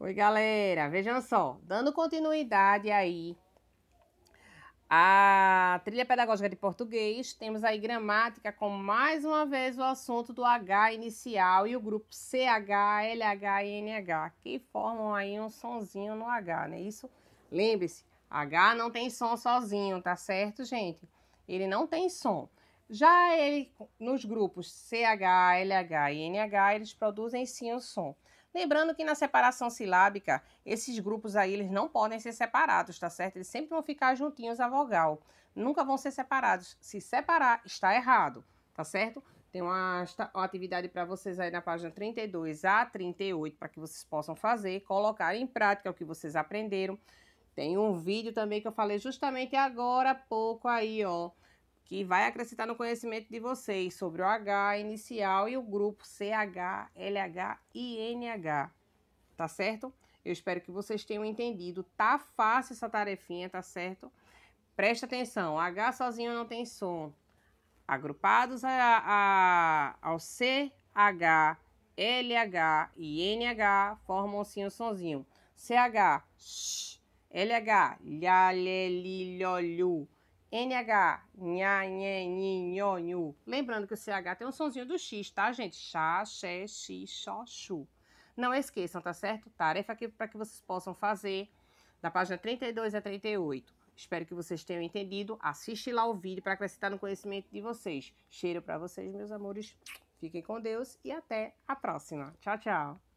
Oi, galera. Vejam só, dando continuidade aí à trilha pedagógica de português, temos aí gramática com mais uma vez o assunto do H inicial e o grupo CH, LH e NH, que formam aí um sonzinho no H, né? Isso, lembre-se, H não tem som sozinho, tá certo, gente? Ele não tem som. Já ele, nos grupos CH, LH e NH, eles produzem sim o som. Lembrando que na separação silábica, esses grupos aí eles não podem ser separados, tá certo? Eles sempre vão ficar juntinhos à vogal. Nunca vão ser separados. Se separar, está errado, tá certo? Tem uma, uma atividade para vocês aí na página 32 a 38 para que vocês possam fazer, colocar em prática o que vocês aprenderam. Tem um vídeo também que eu falei justamente agora há pouco aí, ó que vai acrescentar no conhecimento de vocês sobre o H inicial e o grupo CH, LH e NH, tá certo? Eu espero que vocês tenham entendido. Tá fácil essa tarefinha, tá certo? Presta atenção, H sozinho não tem som. Agrupados a, a, ao C, H, LH e NH formam assim o sonzinho. CH, sh, LH, lhalelilholiu. NH, nha, nhé, nhi, nho, nhu. Lembrando que o CH tem um sonzinho do X, tá, gente? Chá, xé, xi, xó, Não esqueçam, tá certo? Tarefa aqui para que vocês possam fazer da página 32 a 38. Espero que vocês tenham entendido. Assiste lá o vídeo para acrescentar no conhecimento de vocês. Cheiro para vocês, meus amores. Fiquem com Deus e até a próxima. Tchau, tchau.